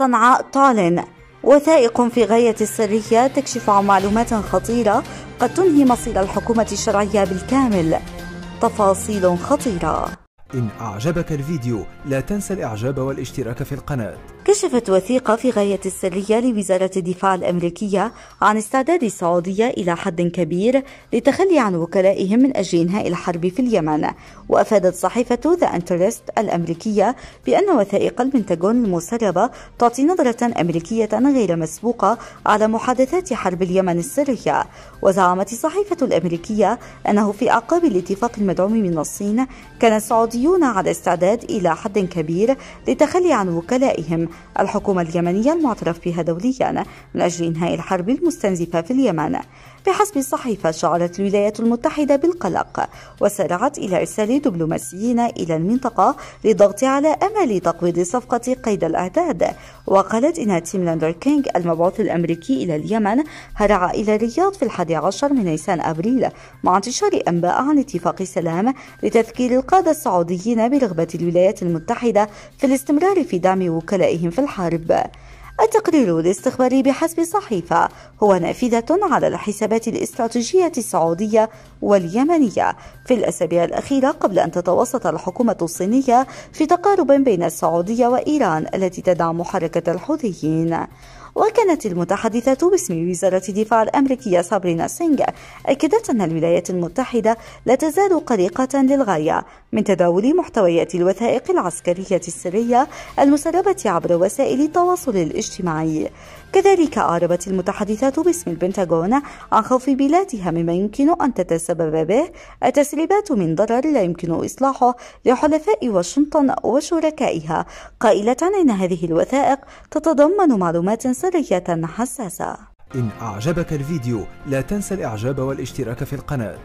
صنعاء طالن وثائق في غاية السرية تكشف عن معلومات خطيرة قد تنهي مصير الحكومة الشرعية بالكامل تفاصيل خطيرة إن أعجبك الفيديو لا تنسى الإعجاب والاشتراك في القناة كشفت وثيقة في غاية السرية لوزارة الدفاع الأمريكية عن استعداد السعودية إلى حد كبير للتخلي عن وكلائهم من أجل إنهاء الحرب في اليمن وأفادت صحيفة ذا انترست الأمريكية بأن وثائق البنتاغون المسربة تعطي نظرة أمريكية غير مسبوقة على محادثات حرب اليمن السرية وزعمت الصحيفة الأمريكية أنه في أعقاب الاتفاق المدعوم من الصين كان السعودية الحوثيون على استعداد إلى حد كبير للتخلي عن وكلائهم الحكومة اليمنية المعترف بها دوليا من أجل إنهاء الحرب المستنزفة في اليمن بحسب الصحيفة شعرت الولايات المتحدة بالقلق وسارعت إلى إرسال دبلوماسيين إلى المنطقة للضغط على أمل تقويض صفقة قيد الأعداد وقالت إن تيم لاندر كينغ المبعوث الأمريكي إلى اليمن هرع إلى الرياض في الحادي عشر من نيسان أبريل مع انتشار أنباء عن اتفاق سلام لتذكير القادة السعودية الاقتصاديين برغبة الولايات المتحدة في الاستمرار في دعم وكلائهم في الحرب التقرير الاستخباري بحسب الصحيفة هو نافذة على الحسابات الاستراتيجية السعودية واليمنية في الأسابيع الأخيرة قبل أن تتوسط الحكومة الصينية في تقارب بين السعودية وإيران التي تدعم حركة الحوثيين وكانت المتحدثة باسم وزارة الدفاع الأمريكية سابرينا سينغ أكدت أن الولايات المتحدة لا تزال قلقة للغاية من تداول محتويات الوثائق العسكرية السرية المسربة عبر وسائل التواصل الاجتماعي كذلك أعربت المتحدثات باسم البنتاغون عن خوف بلادها مما يمكن أن تتسبب به التسريبات من ضرر لا يمكن إصلاحه لحلفاء واشنطن وشركائها قائلة إن هذه الوثائق تتضمن معلومات سرية حساسة إن أعجبك الفيديو لا تنسى الإعجاب والاشتراك في القناة